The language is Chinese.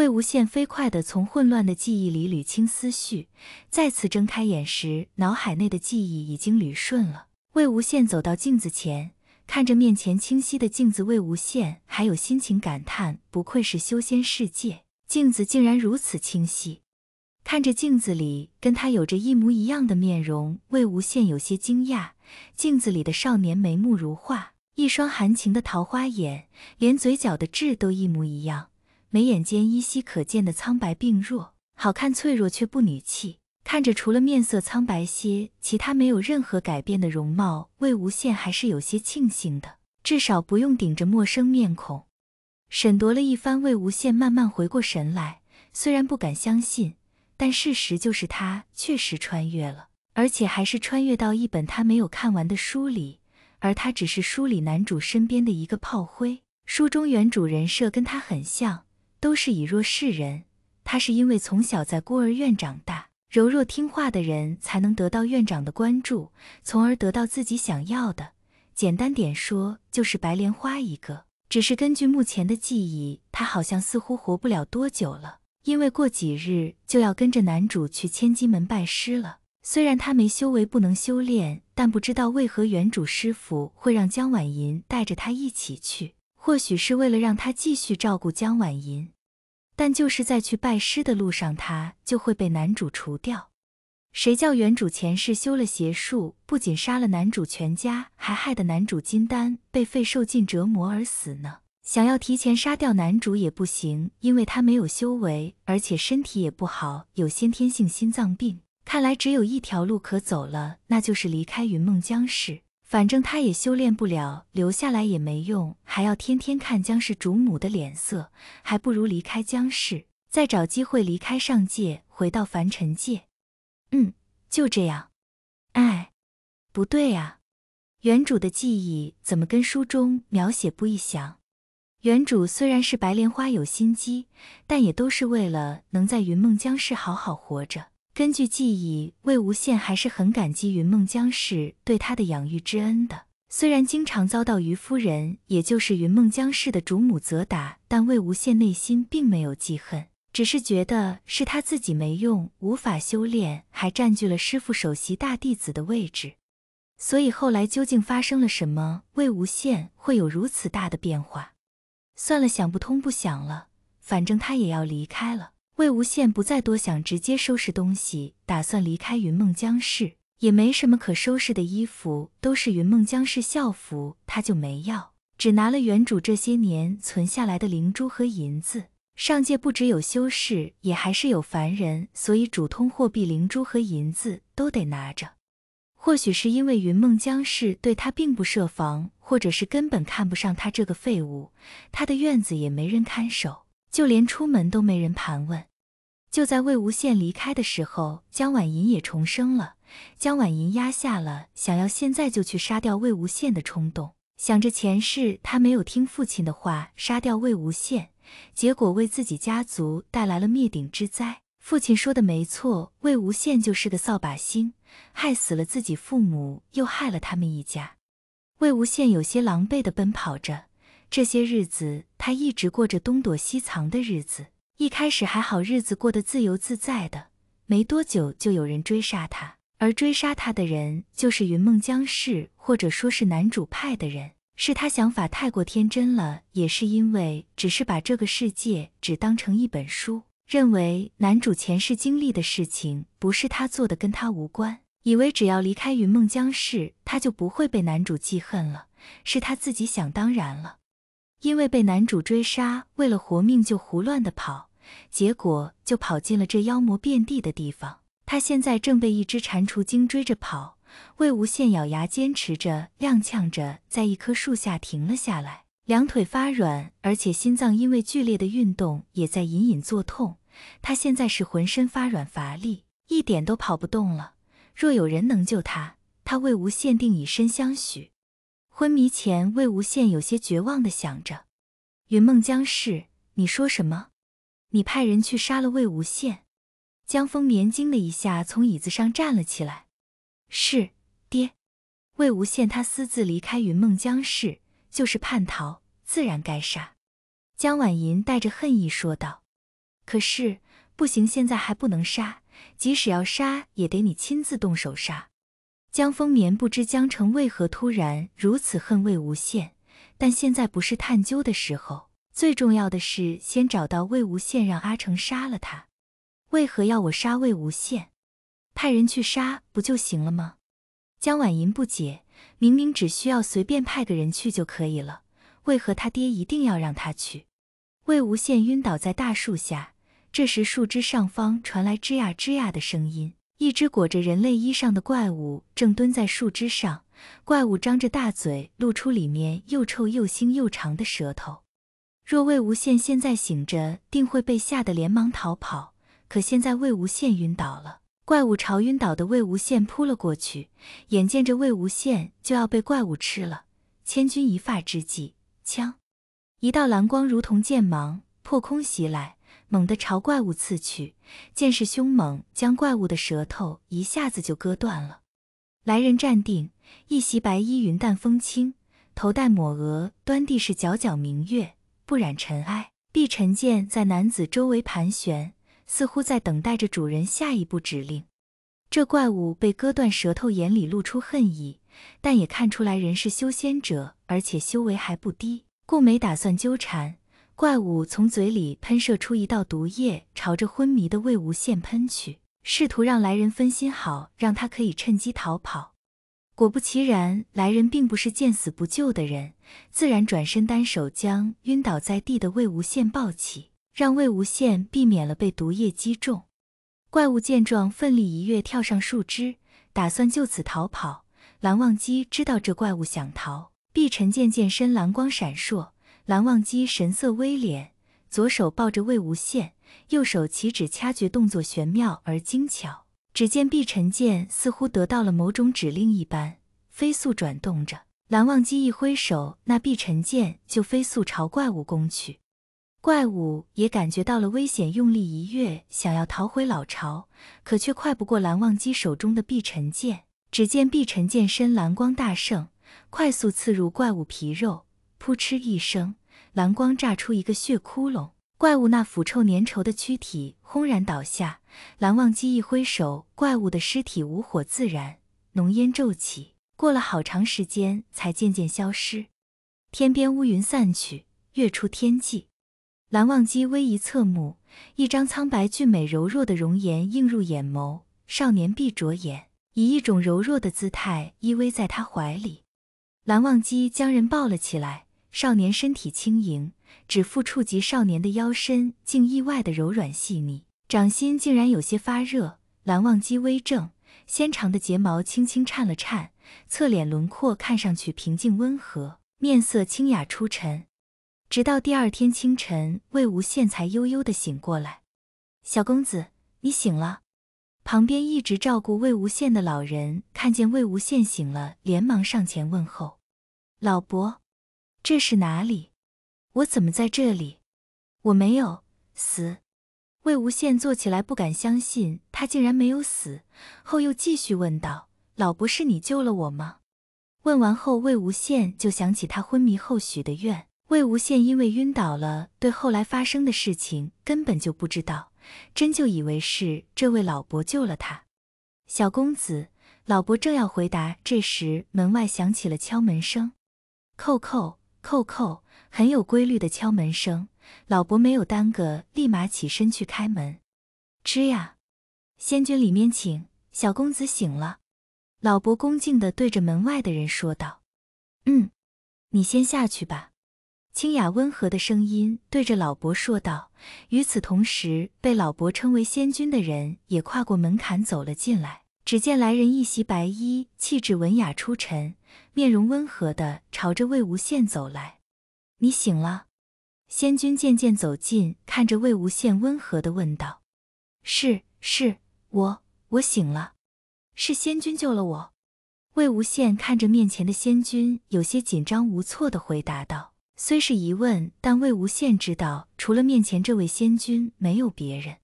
魏无羡飞快地从混乱的记忆里捋清思绪，再次睁开眼时，脑海内的记忆已经捋顺了。魏无羡走到镜子前，看着面前清晰的镜子，魏无羡还有心情感叹：不愧是修仙世界，镜子竟然如此清晰。看着镜子里跟他有着一模一样的面容，魏无羡有些惊讶。镜子里的少年眉目如画，一双含情的桃花眼，连嘴角的痣都一模一样。眉眼间依稀可见的苍白病弱，好看脆弱却不女气。看着除了面色苍白些，其他没有任何改变的容貌，魏无羡还是有些庆幸的，至少不用顶着陌生面孔。审夺了一番，魏无羡慢慢回过神来。虽然不敢相信，但事实就是他确实穿越了，而且还是穿越到一本他没有看完的书里，而他只是书里男主身边的一个炮灰。书中原主人设跟他很像。都是以弱示人，他是因为从小在孤儿院长大，柔弱听话的人才能得到院长的关注，从而得到自己想要的。简单点说，就是白莲花一个。只是根据目前的记忆，他好像似乎活不了多久了，因为过几日就要跟着男主去千金门拜师了。虽然他没修为，不能修炼，但不知道为何原主师傅会让江婉莹带着他一起去。或许是为了让他继续照顾江婉银，但就是在去拜师的路上，他就会被男主除掉。谁叫原主前世修了邪术，不仅杀了男主全家，还害得男主金丹被废，受尽折磨而死呢？想要提前杀掉男主也不行，因为他没有修为，而且身体也不好，有先天性心脏病。看来只有一条路可走了，那就是离开云梦江氏。反正他也修炼不了，留下来也没用，还要天天看江氏主母的脸色，还不如离开江氏，再找机会离开上界，回到凡尘界。嗯，就这样。哎，不对啊，原主的记忆怎么跟书中描写不一样？原主虽然是白莲花，有心机，但也都是为了能在云梦江氏好好活着。根据记忆，魏无羡还是很感激云梦江氏对他的养育之恩的。虽然经常遭到于夫人，也就是云梦江氏的主母责打，但魏无羡内心并没有记恨，只是觉得是他自己没用，无法修炼，还占据了师傅首席大弟子的位置。所以后来究竟发生了什么，魏无羡会有如此大的变化？算了，想不通不想了，反正他也要离开了。魏无羡不再多想，直接收拾东西，打算离开云梦江氏。也没什么可收拾的衣服，都是云梦江氏校服，他就没要，只拿了原主这些年存下来的灵珠和银子。上界不只有修士，也还是有凡人，所以主通货币灵珠和银子都得拿着。或许是因为云梦江氏对他并不设防，或者是根本看不上他这个废物，他的院子也没人看守，就连出门都没人盘问。就在魏无羡离开的时候，江晚银也重生了。江晚银压下了想要现在就去杀掉魏无羡的冲动，想着前世他没有听父亲的话杀掉魏无羡，结果为自己家族带来了灭顶之灾。父亲说的没错，魏无羡就是个扫把星，害死了自己父母，又害了他们一家。魏无羡有些狼狈地奔跑着，这些日子他一直过着东躲西藏的日子。一开始还好，日子过得自由自在的。没多久就有人追杀他，而追杀他的人就是云梦江氏，或者说是男主派的人。是他想法太过天真了，也是因为只是把这个世界只当成一本书，认为男主前世经历的事情不是他做的，跟他无关。以为只要离开云梦江氏，他就不会被男主记恨了，是他自己想当然了。因为被男主追杀，为了活命就胡乱的跑。结果就跑进了这妖魔遍地的地方。他现在正被一只蟾蜍精追着跑。魏无羡咬牙坚持着，踉跄着，在一棵树下停了下来，两腿发软，而且心脏因为剧烈的运动也在隐隐作痛。他现在是浑身发软乏力，一点都跑不动了。若有人能救他，他魏无羡定以身相许。昏迷前，魏无羡有些绝望地想着：“云梦江氏，你说什么？”你派人去杀了魏无羡，江峰眠惊了一下，从椅子上站了起来。是，爹。魏无羡他私自离开云梦江氏，就是叛逃，自然该杀。江婉银带着恨意说道：“可是不行，现在还不能杀，即使要杀，也得你亲自动手杀。”江丰眠不知江澄为何突然如此恨魏无羡，但现在不是探究的时候。最重要的是，先找到魏无羡，让阿城杀了他。为何要我杀魏无羡？派人去杀不就行了吗？江婉莹不解，明明只需要随便派个人去就可以了，为何他爹一定要让他去？魏无羡晕倒在大树下，这时树枝上方传来吱呀吱呀的声音，一只裹着人类衣裳的怪物正蹲在树枝上，怪物张着大嘴，露出里面又臭又腥又长的舌头。若魏无羡现在醒着，定会被吓得连忙逃跑。可现在魏无羡晕倒了，怪物朝晕倒的魏无羡扑了过去。眼见着魏无羡就要被怪物吃了，千钧一发之际，枪！一道蓝光如同剑芒破空袭来，猛地朝怪物刺去。剑势凶猛，将怪物的舌头一下子就割断了。来人站定，一袭白衣，云淡风轻，头戴抹额，端地是皎皎明月。不染尘埃，碧尘剑在男子周围盘旋，似乎在等待着主人下一步指令。这怪物被割断舌头，眼里露出恨意，但也看出来人是修仙者，而且修为还不低，故没打算纠缠。怪物从嘴里喷射出一道毒液，朝着昏迷的魏无羡喷去，试图让来人分心，好让他可以趁机逃跑。果不其然，来人并不是见死不救的人，自然转身单手将晕倒在地的魏无羡抱起，让魏无羡避免了被毒液击中。怪物见状，奋力一跃跳上树枝，打算就此逃跑。蓝忘机知道这怪物想逃，碧晨剑剑身蓝光闪烁，蓝忘机神色威廉，左手抱着魏无羡，右手起指掐诀，动作玄妙而精巧。只见碧晨剑似乎得到了某种指令一般，飞速转动着。蓝忘机一挥手，那碧晨剑就飞速朝怪物攻去。怪物也感觉到了危险，用力一跃，想要逃回老巢，可却快不过蓝忘机手中的碧晨剑。只见碧晨剑身蓝光大盛，快速刺入怪物皮肉，噗嗤一声，蓝光炸出一个血窟窿。怪物那腐臭粘稠的躯体轰然倒下，蓝忘机一挥手，怪物的尸体无火自燃，浓烟骤起，过了好长时间才渐渐消失。天边乌云散去，月出天际，蓝忘机微一侧目，一张苍白俊美柔弱的容颜映入眼眸。少年闭着眼，以一种柔弱的姿态依偎在他怀里。蓝忘机将人抱了起来，少年身体轻盈。指腹触及少年的腰身，竟意外的柔软细腻，掌心竟然有些发热。蓝忘机微怔，纤长的睫毛轻轻颤了颤，侧脸轮廓看上去平静温和，面色清雅出尘。直到第二天清晨，魏无羡才悠悠的醒过来。小公子，你醒了。旁边一直照顾魏无羡的老人看见魏无羡醒了，连忙上前问候：“老伯，这是哪里？”我怎么在这里？我没有死。魏无羡坐起来，不敢相信他竟然没有死，后又继续问道：“老伯，是你救了我吗？”问完后，魏无羡就想起他昏迷后许的愿。魏无羡因为晕倒了，对后来发生的事情根本就不知道，真就以为是这位老伯救了他。小公子，老伯正要回答，这时门外响起了敲门声，叩叩。扣扣，很有规律的敲门声。老伯没有耽搁，立马起身去开门。吱呀，仙君里面请。小公子醒了。老伯恭敬地对着门外的人说道：“嗯，你先下去吧。”清雅温和的声音对着老伯说道。与此同时，被老伯称为仙君的人也跨过门槛走了进来。只见来人一袭白衣，气质文雅出尘，面容温和的朝着魏无羡走来。你醒了？仙君渐渐走近，看着魏无羡，温和的问道：“是，是，我，我醒了。是仙君救了我。”魏无羡看着面前的仙君，有些紧张无措的回答道：“虽是疑问，但魏无羡知道，除了面前这位仙君，没有别人。”